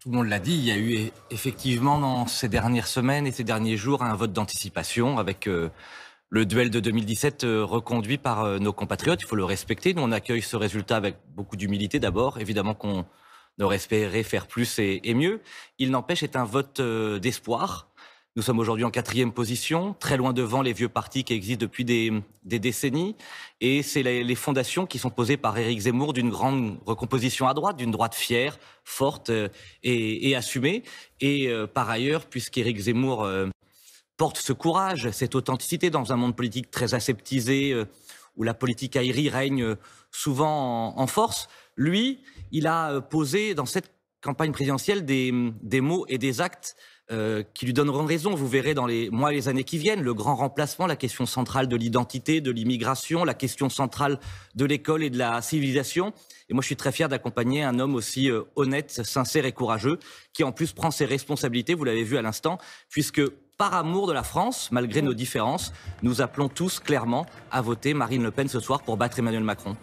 tout le monde l'a dit, il y a eu e-, effectivement dans ces dernières semaines et ces derniers jours un vote d'anticipation avec euh, le duel de 2017 euh, reconduit par euh, nos compatriotes. Il faut le respecter. Nous, on accueille ce résultat avec beaucoup d'humilité d'abord. Évidemment qu'on aurait espéré faire plus et mieux. Il n'empêche, c'est un vote d'espoir nous sommes aujourd'hui en quatrième position, très loin devant les vieux partis qui existent depuis des, décennies. Et c'est les, fondations qui sont posées par Éric Zemmour d'une grande recomposition à droite, d'une droite fière, forte euh, et, assumée. Et euh, par ailleurs, puisqu'Éric Zemmour euh, porte ce courage, cette authenticité dans un monde politique très aseptisé, où la politique aérie règne souvent en, force, lui, il a posé dans cette campagne présidentielle des mots et des actes euh, qui lui donneront raison. Vous verrez dans les mois et les années qui viennent le grand remplacement, la question centrale de l'identité, de l'immigration, la question centrale de l'école et de la civilisation. Et moi, je suis très fier d'accompagner un homme aussi euh, honnête, sincère et courageux, qui en plus prend ses responsabilités, vous l'avez vu à l'instant, puisque par amour de la France, malgré nos différences, nous appelons tous clairement à voter Marine Le Pen ce soir pour battre Emmanuel Macron.